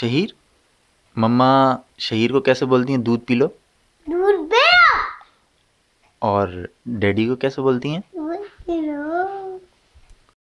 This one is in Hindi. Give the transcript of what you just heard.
शहीर मम्मा शहीर को कैसे बोलती हैं दूध पी लो दूध और डैडी को कैसे बोलती हैं